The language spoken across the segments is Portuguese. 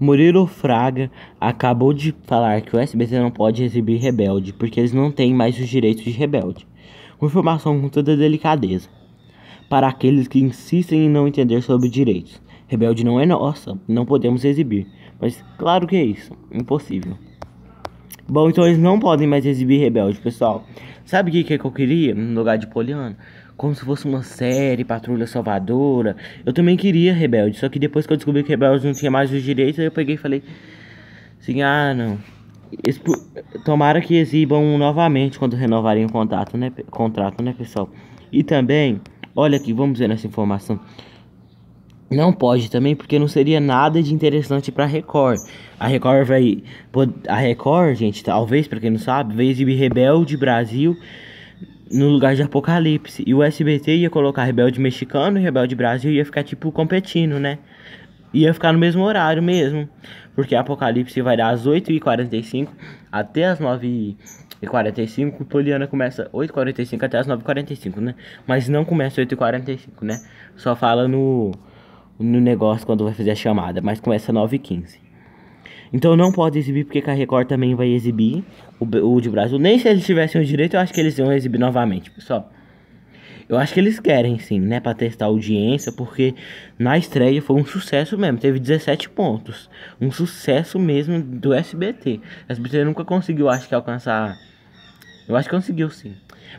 Murilo Fraga acabou de falar que o SBT não pode exibir Rebelde porque eles não têm mais os direitos de Rebelde. Uma informação com toda delicadeza. Para aqueles que insistem em não entender sobre direitos, Rebelde não é nossa, não podemos exibir. Mas claro que é isso, impossível. Bom, então eles não podem mais exibir Rebelde, pessoal. Sabe o que, que é eu queria no lugar de Poliana? Como se fosse uma série, Patrulha Salvadora. Eu também queria Rebelde, só que depois que eu descobri que Rebelde não tinha mais os direitos, eu peguei e falei assim, ah, não. Expo Tomara que exibam novamente quando renovarem o contrato, né, contrato, né, pessoal? E também, olha aqui, vamos ver nessa informação. Não pode também, porque não seria nada de interessante para Record. A Record vai. A Record, gente, talvez, para quem não sabe, vai exibir Rebelde Brasil no lugar de Apocalipse. E o SBT ia colocar Rebelde Mexicano e Rebelde Brasil ia ficar, tipo, competindo, né? Ia ficar no mesmo horário mesmo. Porque Apocalipse vai dar às 8h45 até as 9h 45, Poliana começa 8h45 até as 9h45, né? Mas não começa 8h45, né? Só fala no no negócio quando vai fazer a chamada, mas começa 9h15. Então não pode exibir porque a Record também vai exibir o, o de Brasil. Nem se eles tivessem o direito, eu acho que eles iam exibir novamente, pessoal. Eu acho que eles querem sim, né, para testar a audiência, porque na estreia foi um sucesso mesmo, teve 17 pontos. Um sucesso mesmo do SBT. O SBT nunca conseguiu, acho que alcançar eu acho que conseguiu sim.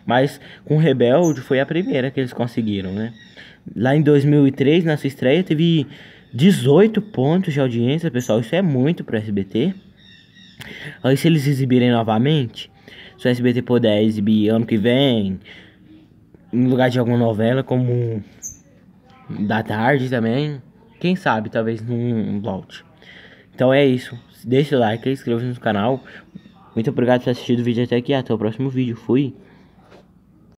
Mas com Rebelde foi a primeira que eles conseguiram, né? Lá em 2003, na sua estreia, teve 18 pontos de audiência, pessoal. Isso é muito para SBT. Aí se eles exibirem novamente, se o SBT puder exibir ano que vem, em lugar de alguma novela, como da tarde também, quem sabe, talvez não volte. Então é isso. Deixe o like, inscreva-se no canal. Muito obrigado por assistir o vídeo até aqui. Até o próximo vídeo. Fui!